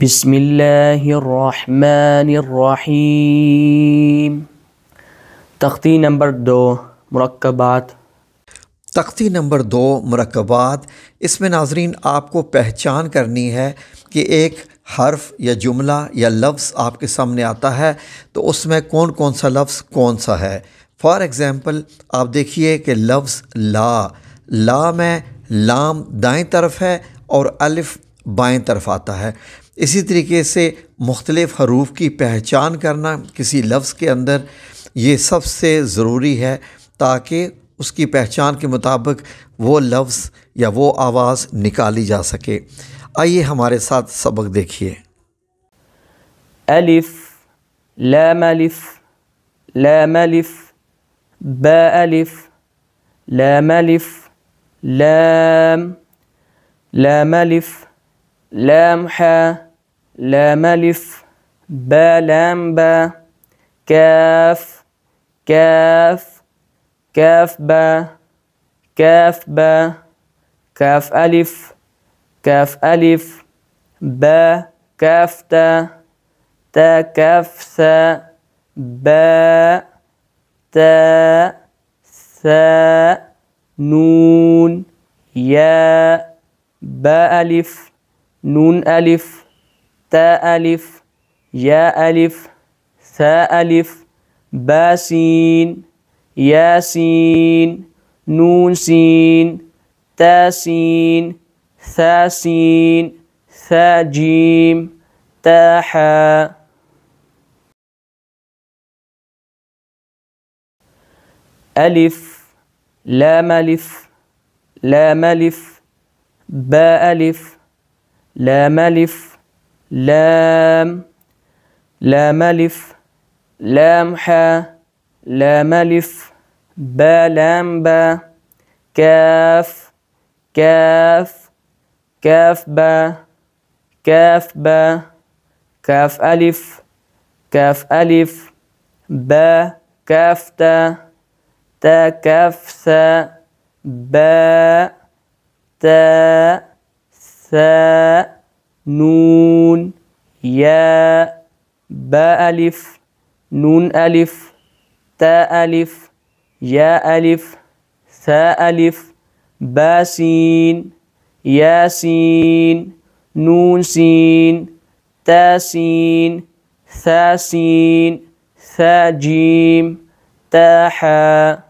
بسم الله الرحمن الرحيم तख्ती नंबर दो मरकबात तख्ती नंबर दो मरकबात इसमें नाजरीन आपको पहचान करनी है कि एक हर्फ या जुमला या लफ्ज़ आपके सामने आता है तो उसमें कौन कौन सा लफ्ज़ कौन सा है फॉर एग्ज़ाम्पल आप देखिए कि लफ्ज़ ला ला में लाम दाएं तरफ है और अलिफ़ बाएं तरफ आता है इसी तरीके से मुख्तलिफ़ हरूफ की पहचान करना किसी लफ्ज़ के अंदर ये सबसे ज़रूरी है ताकि उसकी पहचान के मुताबिक वो लफ्ज़ या वो आवाज़ निकाली जा सके आइए हमारे साथ सबक देखिए अलिफ लम अलिफ लम अलिफ ब अलिफ लम अलिफ लम लम अलिफ लम हा لام ألف با لام با كاف كاف كاف با كاف با كاف ألف كاف ألف با كاف تا تا كاف سا با تا سا نون يا با ألف نون ألف تاء ألف يا ألف ثاء ألف باسين ياسين نون سين تاسين ثاسين ثا جيم تاحا ألف لا ملف لا ملف با ألف لا ملف لام لام ألف لام حا لام ألف با لام با كاف كاف كاف با كاف با كاف ألف كاف ألف با كاف تا تا كاف سا با تا ثا نون ياء باء ألف نون ألف تاء ألف ياء ألف ثاء ألف باسين ياسين نون سين تاسين ثاسين ثاجيم تاحا